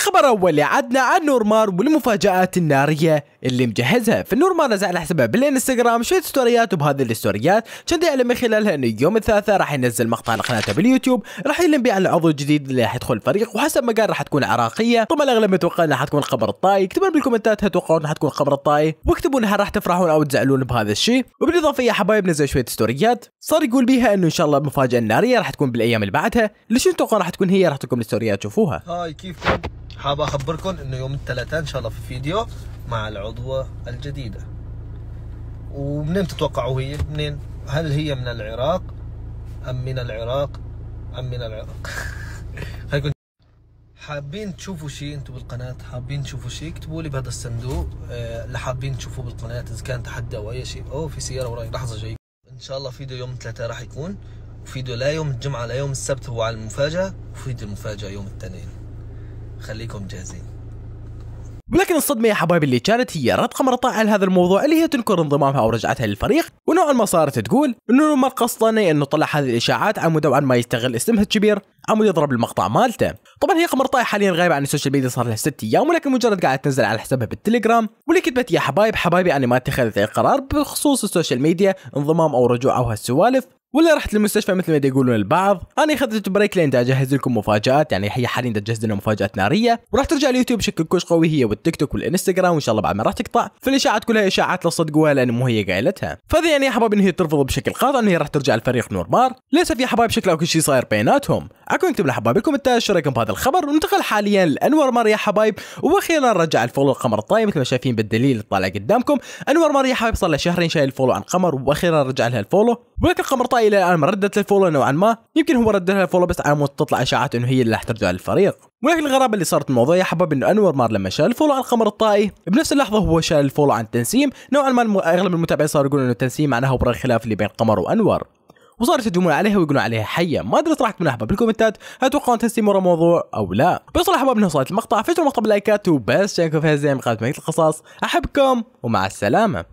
الخبر الاول عدنا عن نورمار والمفاجات الناريه اللي مجهزها فالنورمار نزل على حسابه بالانستغرام شويه ستوريات وبهذه الستوريات كان يعلم من خلالها انه يوم الثلاثاء راح ينزل مقطع لقناته باليوتيوب راح يعلن به عن العضو الجديد اللي راح يدخل الفريق وحسب ما قال راح تكون عراقيه طبعا الاغلب متوقع انها راح تكون خبر الطاي اكتبوا بالكومنتات هل تتوقعون راح تكون خبر الطاي واكتبوا انها راح تفرحون او تزعلون بهذا الشيء وبالاضافه يا حبايب نزل شويه ستوريات صار يقول بها انه ان شاء الله المفاجاه الناريه راح تكون بالايام اللي بعدها ليش تتوقعون راح تكون هي راح تكون الستوريات شوفوها هاي كيفكم حاب اخبركم انه يوم الثلاثاء ان شاء الله في فيديو مع العضوه الجديده ومنين تتوقعوا هي منين هل هي من العراق ام من العراق ام من العراق حابين تشوفوا شيء انتم بالقناه حابين تشوفوا شيء اكتبوا لي بهذا الصندوق اللي آه، حابين تشوفوه بالقناه اذا كان تحدي او اي شيء او في سياره وراي لحظه جاي ان شاء الله فيديو يوم الثلاثاء راح يكون فيديو لا يوم الجمعه لا يوم السبت هو على المفاجاه وفيديو المفاجاه يوم الاثنين خليكم جاهزين ولكن الصدمة يا حبايبي اللي كانت هي رد قمرطاء على هذا الموضوع اللي هي تنكر انضمامها او رجعتها للفريق ونوعا ما صارت تقول انه ما قصدني انه طلع هذه الاشاعات عمود نوعا ما يستغل اسمها الكبير عمود يضرب المقطع مالته طبعا هي قمرطاء حاليا غايبة عن السوشيال ميديا صار لها ست ايام ولكن مجرد قاعدة تنزل على حسابها بالتليجرام واللي كتبت يا حبايب حبايبي انا ما اتخذت اي قرار بخصوص السوشيال ميديا انضمام او رجوع او هالسوالف ولا رحت للمستشفى مثل ما يقولون البعض انا اخذت بريك لين اجهز لكم مفاجات يعني هي حاليا تجهز لنا مفاجات ناريه وراح ترجع اليوتيوب بشكل كوش قوي هي والتيك توك والانستغرام وان شاء الله بعد ما راح تقطع فالاشاعات كلها اشاعات لصدقوها لان مو هي قايلتها فهذا يعني يا حبايب ان هي ترفض بشكل قاطع ان هي راح ترجع لفريق نورمار في يا حبايب شكلها كل شيء صاير بيناتهم أكونكم الحبايب لكم شو رأيكم بهذا الخبر وننتقل حاليا لأنور مار يا حبايب واخيرا رجع الفولو القمر الطايم مثل ما شايفين بالدليل اللي طالع قدامكم انور مار يا حبايب صار له شهرين شايل الفولو عن قمر واخيرا رجع لها الفولو ولكن القمر طاي الى الان ما ردت الفولو نوعا ما يمكن هو رد لها الفولو بس على مود تطلع اشاعات انه هي اللي راح ترجع للفريق ولكن الغرابه اللي صارت الموضوع يا حباب انه انور مار لما شال الفولو عن القمر الطائي بنفس اللحظه هو شال الفولو عن تنسيم نوعا ما اغلب المتابعين صاروا يقولون انه تنسيم معناها هو الخلاف اللي بين قمر وانور وصاروا يتهجمون عليها ويقولون عليها حيه ما ادري طرحت احباب بالكومنتات هل تتوقعون تستي ورا الموضوع او لا بس راح بابنها وصلت المقطع فجروا المقطع باللايكات وبس شاركوا في زي مقاطع القصص احبكم ومع السلامه